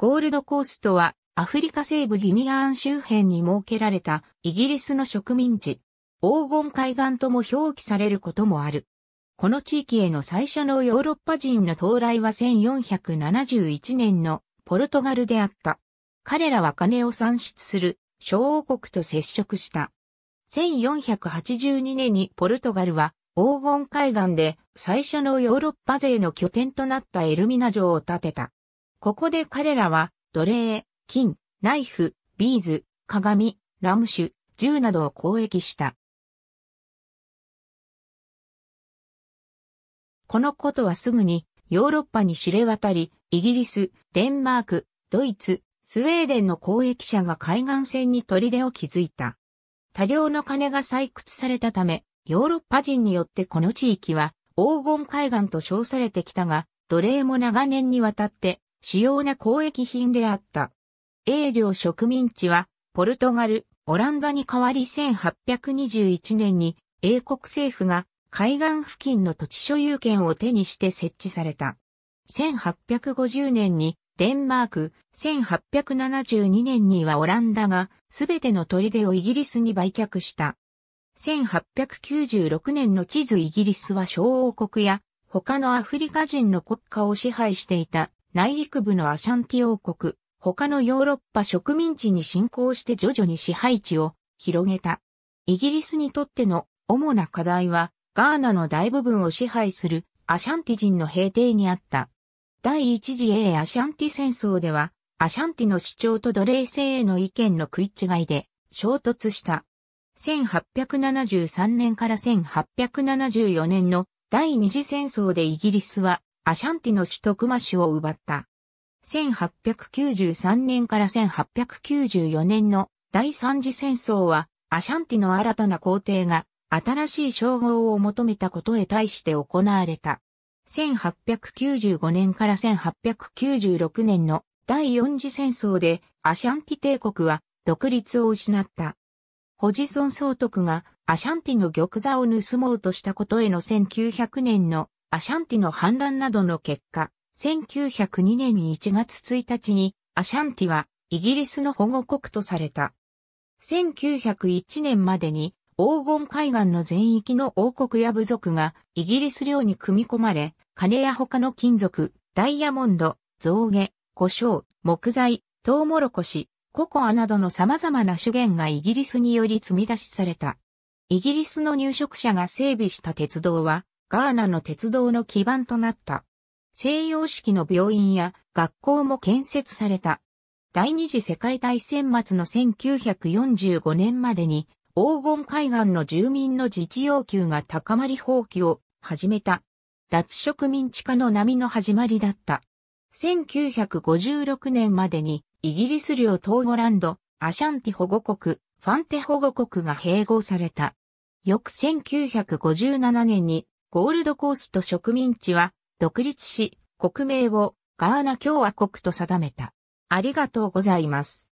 ゴールドコーストはアフリカ西部ギニアン周辺に設けられたイギリスの植民地、黄金海岸とも表記されることもある。この地域への最初のヨーロッパ人の到来は1471年のポルトガルであった。彼らは金を産出する小王国と接触した。1482年にポルトガルは黄金海岸で最初のヨーロッパ勢の拠点となったエルミナ城を建てた。ここで彼らは、奴隷、金、ナイフ、ビーズ、鏡、ラム酒、銃などを交易した。このことはすぐにヨーロッパに知れ渡り、イギリス、デンマーク、ドイツ、スウェーデンの交易者が海岸線に砦を築いた。多量の金が採掘されたため、ヨーロッパ人によってこの地域は黄金海岸と称されてきたが、奴隷も長年にわたって主要な交易品であった。英領植民地は、ポルトガル、オランダに代わり1821年に英国政府が海岸付近の土地所有権を手にして設置された。1850年にデンマーク、1872年にはオランダがすべての砦をイギリスに売却した。1896年の地図イギリスは小王国や他のアフリカ人の国家を支配していた内陸部のアシャンティ王国、他のヨーロッパ植民地に侵攻して徐々に支配地を広げた。イギリスにとっての主な課題は、ガーナの大部分を支配するアシャンティ人の平定にあった。第一次 A アシャンティ戦争では、アシャンティの主張と奴隷制への意見の食い違いで衝突した。1873年から1874年の第二次戦争でイギリスはアシャンティの首都クマシュを奪った。1893年から1894年の第三次戦争は、アシャンティの新たな皇帝が新しい称号を求めたことへ対して行われた。1895年から1896年の第四次戦争でアシャンティ帝国は独立を失った。ホジソン総督がアシャンティの玉座を盗もうとしたことへの1900年のアシャンティの反乱などの結果、1902年1月1日にアシャンティはイギリスの保護国とされた。1901年までに黄金海岸の全域の王国や部族がイギリス領に組み込まれ、金や他の金属、ダイヤモンド、象牙、胡椒、木材、トウモロコシ、ココアなどの様々な資源がイギリスにより積み出しされた。イギリスの入植者が整備した鉄道はガーナの鉄道の基盤となった。西洋式の病院や学校も建設された。第二次世界大戦末の1945年までに黄金海岸の住民の自治要求が高まり放棄を始めた。脱植民地化の波の始まりだった。1956年までにイギリス領トーゴランド、アシャンティ保護国、ファンテ保護国が併合された。翌1957年にゴールドコースト植民地は独立し、国名をガーナ共和国と定めた。ありがとうございます。